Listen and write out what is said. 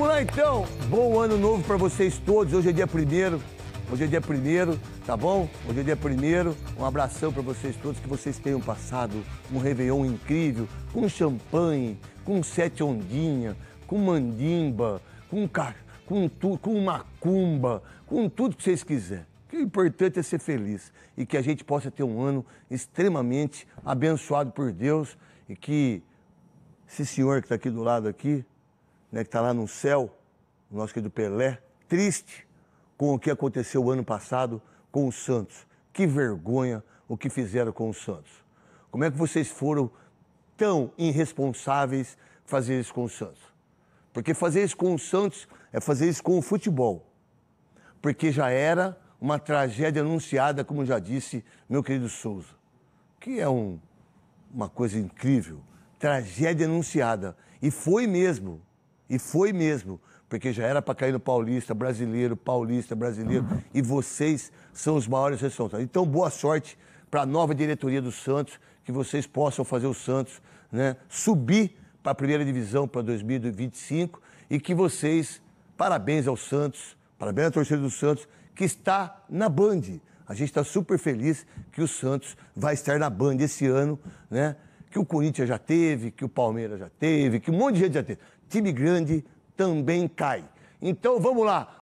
Vamos lá então. Bom ano novo para vocês todos. Hoje é dia primeiro. Hoje é dia primeiro, tá bom? Hoje é dia primeiro. Um abração para vocês todos. Que vocês tenham passado um Réveillon incrível com champanhe, com sete ondinha, com mandimba, com, car, com, tu... com macumba, com tudo que vocês quiserem. O que é importante é ser feliz e que a gente possa ter um ano extremamente abençoado por Deus e que esse senhor que está aqui do lado aqui né, que está lá no céu, o nosso querido Pelé, triste com o que aconteceu o ano passado com o Santos. Que vergonha o que fizeram com o Santos. Como é que vocês foram tão irresponsáveis fazer isso com o Santos? Porque fazer isso com o Santos é fazer isso com o futebol. Porque já era uma tragédia anunciada, como já disse meu querido Souza, que é um, uma coisa incrível. Tragédia anunciada. E foi mesmo. E foi mesmo, porque já era para cair no paulista, brasileiro, paulista, brasileiro. E vocês são os maiores responsáveis. Então, boa sorte para a nova diretoria do Santos, que vocês possam fazer o Santos né, subir para a primeira divisão para 2025 e que vocês, parabéns ao Santos, parabéns à torcida do Santos, que está na Band. A gente está super feliz que o Santos vai estar na Band esse ano, né? que o Corinthians já teve, que o Palmeiras já teve, que um monte de gente já teve. Time grande também cai. Então vamos lá,